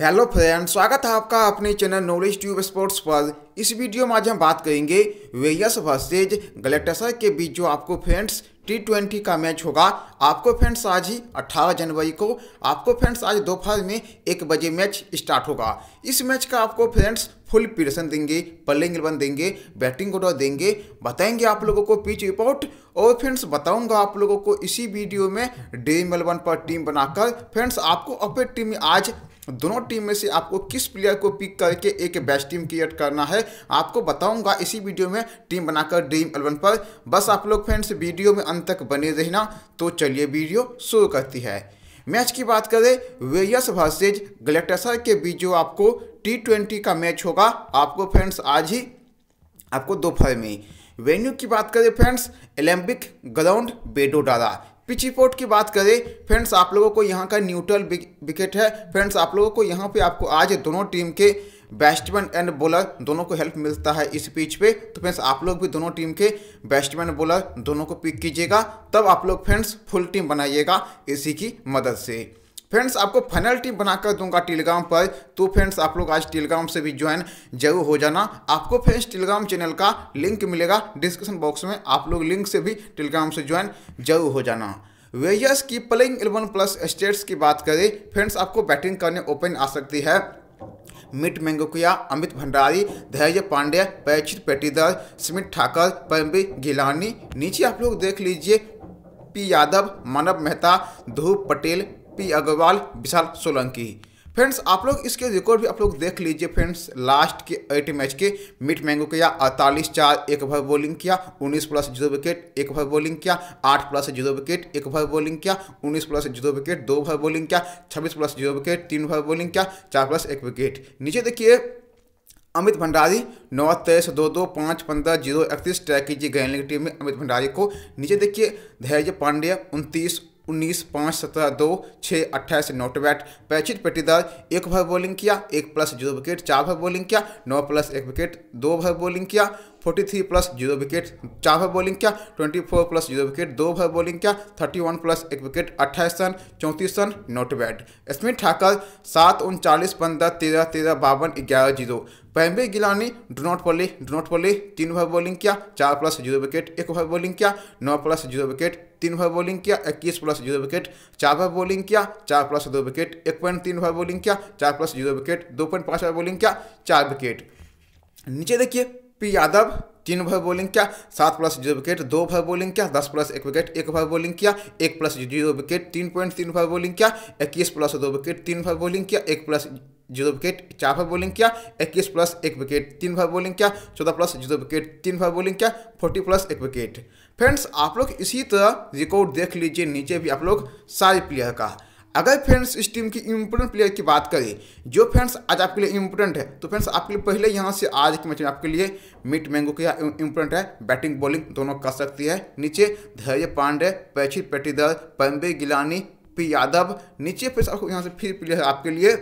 hello friend स्वागत है आपका अपने चैनल नॉलेज ट्यूब स्पोर्ट्स पर इस वीडियो में आज हम बात करेंगे वेयस वर्सेज गलेक्टसर के बीच जो आपको फ्रेंड्स टी ट्वेंटी का मैच होगा आपको फ्रेंड्स आज ही 18 जनवरी को आपको फ्रेंड्स आज दोपहर में एक बजे मैच स्टार्ट होगा इस मैच का आपको फ्रेंड्स फुल पीरसन देंगे पल्लिंग इलेवन देंगे बैटिंग ऑर्डर देंगे बताएंगे आप लोगों को पिच रिपोर्ट और फ्रेंड्स बताऊंगा आप लोगों को इसी वीडियो में ड्रीम इलेवन पर टीम बनाकर फ्रेंड्स आपको अपने टीम में आज दोनों टीम में से आपको किस प्लेयर को पिक करके एक बेस्ट टीम क्रिएट करना है आपको बताऊंगा इसी वीडियो में टीम बनाकर ड्रीम एलेवन पर बस आप लोग फ्रेंड्स वीडियो में अंत तक बने रहना तो चलिए वीडियो शुरू करती है मैच की बात करें वेरियस वर्सेज ग्लेटेसर के बीच जो आपको टी का मैच होगा आपको फ्रेंड्स आज ही आपको दोपहर में वेन्यू की बात करें friends Olympic ground Vadodara pitch report की बात करें फ्रेंड्स आप लोगों को यहाँ का न्यूट्रल विकेट है फ्रेंड्स आप लोगों को यहाँ पे आपको आज दोनों टीम के बैट्समैन एंड बॉलर दोनों को हेल्प मिलता है इस पिच पे तो फ्रेंड्स आप लोग भी दोनों टीम के बैट्समैन बॉलर दोनों को पिक कीजिएगा तब आप लोग फ्रेंड्स फुल टीम बनाइएगा इसी की मदद से फ्रेंड्स आपको फाइनल टीम बनाकर दूंगा टेलीग्राम पर तो फ्रेंड्स आप लोग आज टेलीग्राम से भी ज्वाइन जरूर हो जाना आपको फ्रेंड्स टेलीग्राम चैनल का लिंक मिलेगा डिस्क्रिप्शन बॉक्स में आप लोग लिंक से भी टेलीग्राम से ज्वाइन जरूर हो जाना वेयर्स की प्लेइंग इलेवन प्लस स्टेट्स की बात करें फ्रेंड्स आपको बैटिंग करने ओपन आ सकती है मिट मेंगुकिया अमित भंडारी धैर्य पांड्या पैचित पेटीदर स्मित ठाकर परमबी गिलानी नीचे आप लोग देख लीजिए P Yadav Manav Mehta Dhruv Patel P Agarwal Vishal Solanki friends आप लोग इसके रिकॉर्ड भी आप लोग देख लीजिए फ्रेंड्स लास्ट के एट मैच के मिट मैंगो किया अड़तालीस चार एक ओवर बॉलिंग किया 19 प्लस जीरो विकेट एक ओवर बॉलिंग किया 8 प्लस जीरो विकेट एक ओवर बॉलिंग किया 19 प्लस जीरो विकेट दो ओवर बॉलिंग किया 26 प्लस जीरो विकेट तीन ओवर बॉलिंग किया चार प्लस एक विकेट नीचे देखिए अमित भंडारी नौ तेईस दो दो पाँच पंद्रह जीरो इकतीस ट्रैक कीजिए गैलिंग टीम में अमित भंडारी को नीचे देखिए धैर्य पांडे उनतीस उन्नीस पाँच सत्रह दो छः अट्ठाईस नोट बैट पैचित पट्टीदार एक भाई बॉलिंग किया एक प्लस जीरो विकेट चार भाई बॉलिंग किया नौ प्लस एक विकेट दो भाई बॉलिंग किया forty three plus zero wicket चार ओवर बॉलिंग क्या twenty four plus zero wicket दो ओवर बॉलिंग क्या थर्टी वन प्लस एक विकेट अट्ठाईस रन चौंतीस run not bad Smit Thakar सात उनचालीस पंद्रह तेरह तेरह बावन ग्यारह जीरो Pambe Gilani do not bowl do not bowl तीन ओवर बॉलिंग किया चार प्लस जीरो विकेट एक ओवर बॉलिंग किया नौ प्लस जीरो विकेट तीन ओवर बॉलिंग किया इक्कीस प्लस जीरो विकेट चार ओवर बॉलिंग किया चार प्लस दो विकेट एक पॉइंट तीन ओवर बॉलिंग किया चार प्लस जीरो विकेट दो पॉइंट पाँच ओवर बॉलिंग किया चार विकेट नीचे देखिए पी यादव तीन ओवर बॉलिंग किया सात प्लस जीरो विकेट दो ओवर बॉलिंग किया दस प्लस एक विकेट एक ओवर बॉलिंग किया एक प्लस जीरो विकेट तीन पॉइंट तीन ओवर बॉलिंग किया इक्कीस प्लस दो विकेट तीन ओवर बॉलिंग किया एक प्लस जीरो विकेट चार ओवर बॉलिंग किया इक्कीस प्लस एक विकेट तीन ओवर बॉलिंग किया चौदह प्लस जीरो विकेट तीन ओवर बॉलिंग किया फोर्टी प्लस एक विकेट फ्रेंड्स आप लोग इसी तरह रिकॉर्ड देख लीजिए नीचे भी आप लोग सारे प्लेयर का अगर फ्रेंड्स इस टीम की इम्पोर्टेंट प्लेयर की बात करें जो फ्रेंड्स आज आपके लिए इम्पोर्टेंट है तो फ्रेंड्स आपके लिए पहले यहाँ से आज के मैच में आपके लिए मिट मैंगो की इम्पोर्टेंट है बैटिंग बॉलिंग दोनों कर सकती है नीचे धैर्य पांडे पैछी पेटीदर पम्बे गिलानी पी यादव नीचे फिर आपको यहाँ से फिर प्लेयर आपके लिए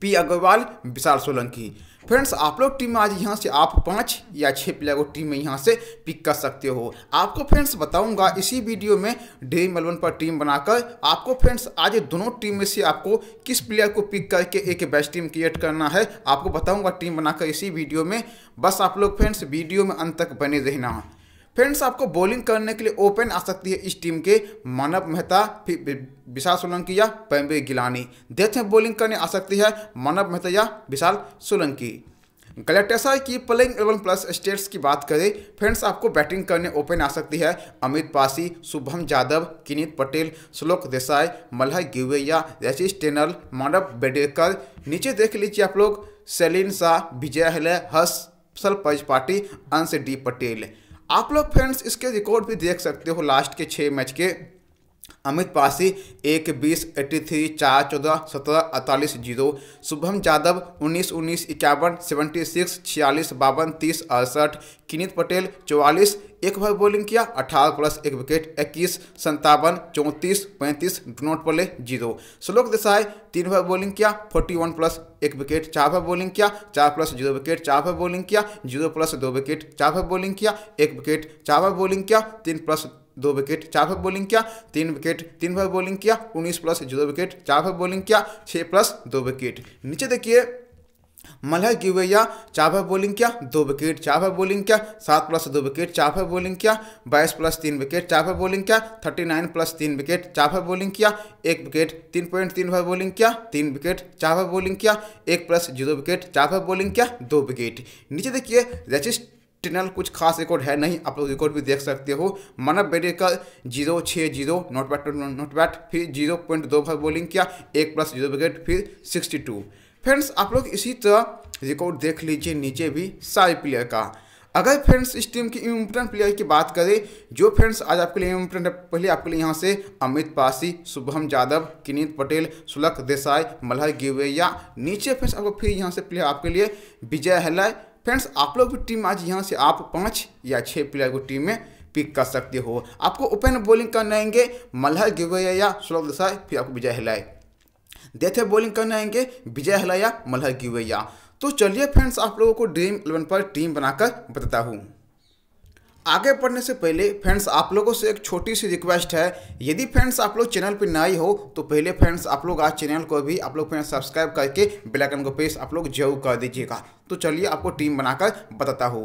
पी अग्रवाल विशाल सोलंकी फ्रेंड्स आप लोग टीम आज यहाँ से आप पाँच या छः प्लेयर को टीम में यहाँ से पिक कर सकते हो आपको फ्रेंड्स बताऊंगा इसी वीडियो में डे मलवन पर टीम बनाकर आपको फ्रेंड्स आज दोनों टीम में से आपको किस प्लेयर को पिक करके एक बेस्ट टीम क्रिएट करना है आपको बताऊंगा टीम बनाकर इसी वीडियो में बस आप लोग फ्रेंड्स वीडियो में अंत तक बने रहना फ्रेंड्स आपको बॉलिंग करने के लिए ओपन आ सकती है इस टीम के मानव मेहता विशाल सोलंकी या पैम्बे गिलानी हैं बॉलिंग करने आ सकती है मानव मेहता या विशाल सोलंकी गलेटेसा की प्लेइंग एलेवन प्लस स्टेट्स की बात करें फ्रेंड्स आपको बैटिंग करने ओपन आ सकती है अमित पासी शुभम यादव किनित पटेल श्लोक देसाई मल्ह गिवैया रचिश टेनल मानव बेडेकर नीचे देख लीजिए आप लोग सेलिन शाह विजय हले हर्षल पाटी अंश डी पटेल आप लोग फ्रेंड्स इसके रिकॉर्ड भी देख सकते हो लास्ट के छः मैच के अमित पासी एक बीस एट्टी थ्री चार चौदह सत्रह अड़तालीस जीरो शुभम यादव उन्नीस उन्नीस इक्यावन सेवेंटी सिक्स छियालीस बावन तीस अड़सठ किनित पटेल चौवालीस एक ओवर बॉलिंग किया अठारह प्लस एक विकेट इक्कीस संतावन चौंतीस पैंतीस नोट पले जीरो श्लोक देसाई तीन ओवर बॉलिंग किया फोर्टी वन प्लस एक विकेट चार ओवर बॉलिंग किया चार प्लस जीरो विकेट चार ओवर बॉलिंग किया जीरो प्लस दो विकेट चार ओवर बॉलिंग किया एक विकेट चार ओवर बॉलिंग किया तीन प्लस दो विकेट चार पर बॉलिंग किया तीन विकेट तीन पर बॉलिंग किया उन्नीस प्लस जीरो विकेट चार पर बॉलिंग किया छः प्लस दो विकेट नीचे देखिए मल्हर गिवैया चार पर बॉलिंग किया दो विकेट चार पर बॉलिंग किया सात प्लस दो विकेट चार पर बॉलिंग किया बाईस प्लस तीन विकेट चार पर बॉलिंग किया थर्टी नाइन प्लस तीन विकेट चार पर बॉलिंग किया एक विकेट तीन पॉइंट तीन पर बॉलिंग किया तीन विकेट चार पर बॉलिंग किया एक प्लस जीरो विकेट चार पर बॉलिंग किया दो विकेट नीचे देखिए रजिस्ट टनल कुछ खास रिकॉर्ड है नहीं आप लोग रिकॉर्ड भी देख सकते हो मानव बेडेकर का जीरो छः जीरो बैट नोट बैट फिर जीरो पॉइंट दो भर बॉलिंग किया एक प्लस जीरो विकेट फिर सिक्सटी टू फ्रेंड्स आप लोग इसी तरह रिकॉर्ड देख लीजिए नीचे भी सारे प्लेयर का अगर फ्रेंड्स इस टीम की इम्पोर्टेंट प्लेयर की बात करें जो फ्रेंड्स आज आपके लिए इम्पोर्टेंट है पहले आपके लिए यहाँ से अमित पासी शुभम यादव किनीत पटेल सुलक देसाई मलहर गिवेया नीचे फ्रेंड्स आपको फिर यहाँ से प्लेयर आपके लिए विजय हलाय फ्रेंड्स आप लोग की टीम आज यहाँ से आप पाँच या छः प्लेयर को टीम में पिक कर सकते हो आपको ओपन बॉलिंग करने आएंगे मल्हर गिवैया या श्लोक दसाई फिर आपको विजय हिलाए देते बॉलिंग करने आएंगे विजय हिलाया मल्हर गिवैया तो चलिए फ्रेंड्स आप लोगों को ड्रीम इलेवन पर टीम बनाकर बताता हूँ आगे बढ़ने से पहले फ्रेंड्स आप लोगों से एक छोटी सी रिक्वेस्ट है यदि फ्रेंड्स आप लोग चैनल पर नए हो तो पहले फ्रेंड्स आप लोग आज चैनल को भी आप लोग फ्रेंड्स सब्सक्राइब करके बेल आइकन को प्रेस आप लोग जरूर कर दीजिएगा तो चलिए आपको टीम बनाकर बताता हूँ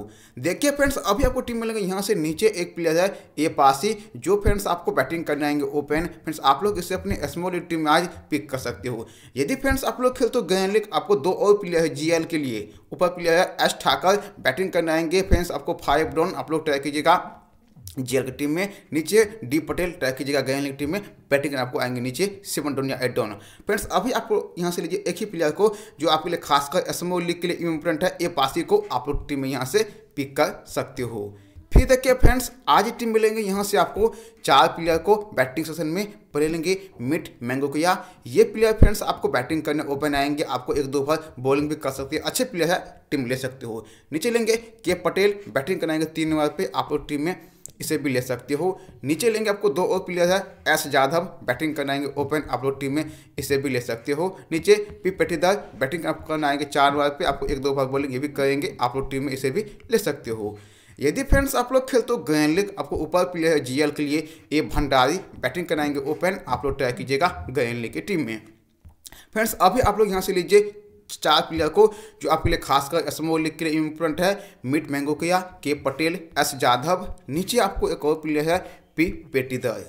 देखिए फ्रेंड्स अभी आपको टीम मिलेगा यहाँ से नीचे एक प्लेयर है ए पासी जो फ्रेंड्स आपको बैटिंग करने आएंगे ओपन फ्रेंड्स आप लोग इसे अपने स्मॉल टीम में आज पिक कर सकते हो यदि फ्रेंड्स आप लोग खेल तो गए लेकिन आपको दो और प्लेयर है जी के लिए ऊपर प्लेयर है एस ठाकर बैटिंग करने आएंगे फ्रेंड्स आपको फाइव डाउन आप लोग ट्राई कीजिएगा जेल की टीम में नीचे डी पटेल ट्रैक की जगह गया की टीम में बैटिंग करने आपको आएंगे नीचे सिप डोनिया एडोन फ्रेंड्स अभी आपको यहाँ से लीजिए एक ही प्लेयर को जो आपके लिए खासकर एसएमओ लीग के लिए इम्पोर्टेंट है ए पासी को आप लोग टीम में यहाँ से पिक कर सकते हो फिर देखिए फ्रेंड्स आज टीम मिलेंगे यहाँ से आपको चार प्लेयर को बैटिंग सेशन में पढ़े लेंगे मिट मैंगो किया ये प्लेयर फ्रेंड्स आपको बैटिंग करने ओपन आएंगे आपको एक दो बार बॉलिंग भी कर सकते हैं अच्छे प्लेयर है टीम ले सकते हो नीचे लेंगे के पटेल बैटिंग कराएंगे तीन नंबर पे आप लोग टीम में इसे भी ले सकते हो नीचे लेंगे आपको दो और प्लेयर है एस जाधव बैटिंग करनाएंगे ओपन आप लोग टीम में इसे भी ले सकते हो नीचे पी पेटीदार बैटिंग आप करनाएंगे चार ओवर पे आपको एक दो भाग बॉलिंग ये भी करेंगे आप लोग टीम में इसे भी ले सकते हो यदि फ्रेंड्स आप लोग खेलते हो गयन लीग आपको ऊपर प्लेयर है जीएल के लिए ए भंडारी बैटिंग कराएंगे ओपन आप लोग ट्राई कीजिएगा गयन लीग की टीम में फ्रेंड्स अभी आप लोग यहाँ से लीजिए चार प्लेयर को जो आपके लिए खासकर स्मॉल लीग के लिए इम्पोर्टेंट है मिट मैंगोकिया के पटेल एस जाधव नीचे आपको एक और प्लेयर है पी पेटीदर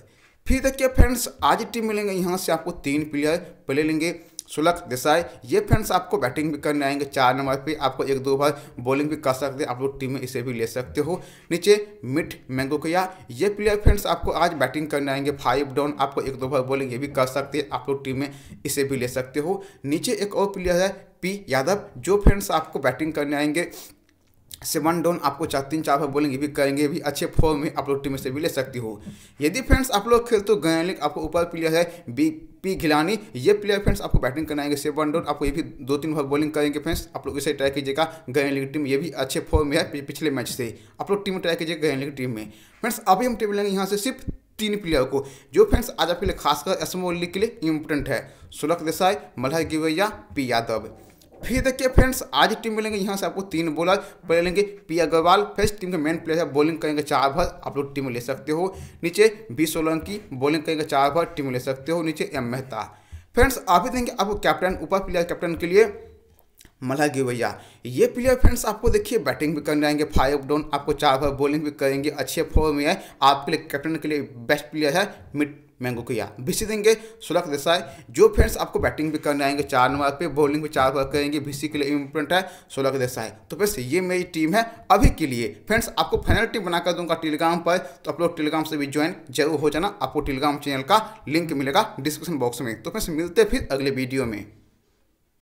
फिर देखिए फ्रेंड्स आज टीम मिलेंगे यहाँ से आपको तीन प्लेयर प्ले लेंगे सुलक देसाई ये फ्रेंड्स आपको बैटिंग भी करने आएंगे चार नंबर पे आपको एक दो बार बॉलिंग भी कर सकते हैं आप लोग टीम में इसे भी ले सकते हो नीचे मिट मैंगोकिया ये प्लेयर फ्रेंड्स आपको आज बैटिंग करने आएंगे फाइव डाउन आपको एक दो बार बॉलिंग ये भी कर सकते हैं आप लोग टीम में इसे भी ले सकते हो नीचे एक और प्लेयर है पी यादव जो फ्रेंड्स आपको बैटिंग करने आएंगे सेवन डाउन आपको चार तीन चार बार बॉलिंग ये भी करेंगे भी अच्छे फॉर्म में आप लोग टीम से भी ले सकती हो यदि फ्रेंड्स आप लोग खेल तो गया आपको ऊपर प्लेयर है बी पी घिलानी ये प्लेयर फ्रेंड्स आपको बैटिंग करना है सेवन डॉट आपको ये भी दो तीन बार बॉलिंग करेंगे फ्रेंड्स आप लोग इसे ट्राई कीजिएगा गैन लीग टीम ये भी अच्छे फॉर्म में है पिछले मैच से आप लोग टीम ट्राई कीजिएगा गैन लीग टीम में फ्रेंड्स अभी हम टेबल लेंगे यहाँ से सिर्फ तीन प्लेयर को जो फ्रेंड्स आज आपके लिए खासकर एसमो लीग के लिए इंपोर्टेंट है सुलक देसाई मलह गिवैया पी यादव फिर देखिए फ्रेंड्स आज टीम मिलेंगे यहाँ से आपको तीन बॉलर पहले लेंगे पी अग्रवाल फर्स्ट टीम के मेन प्लेयर है बॉलिंग करेंगे चार भर आप लोग टीम ले सकते हो नीचे बी सोलंकी बॉलिंग करेंगे चार भर टीम ले सकते हो नीचे एम मेहता फ्रेंड्स आप ही देंगे आपको कैप्टन ऊपर प्लेयर कैप्टन के लिए मल्हा भैया ये प्लेयर फ्रेंड्स आपको देखिए बैटिंग भी करने आएंगे फाइव डाउन आपको चार भर बॉलिंग भी करेंगे अच्छे फॉर्म में है आपके लिए कैप्टन के लिए बेस्ट प्लेयर है मिड मैंगोकिया भिसी देंगे सुलख देसाई जो फ्रेंड्स आपको बैटिंग भी करने आएंगे चार नंबर पे बॉलिंग भी चार नंबर करेंगे भिसी के लिए इम्पोर्टेंट है सुलख देसाई तो फिर ये मेरी टीम है अभी के लिए फ्रेंड्स आपको फाइनल टीम बनाकर दूंगा टेलीग्राम पर तो आप लोग टेलीग्राम से भी ज्वाइन जरूर हो जाना आपको टेलीग्राम चैनल का लिंक मिलेगा डिस्क्रिप्शन बॉक्स में तो फ्रेंड्स मिलते फिर अगले वीडियो में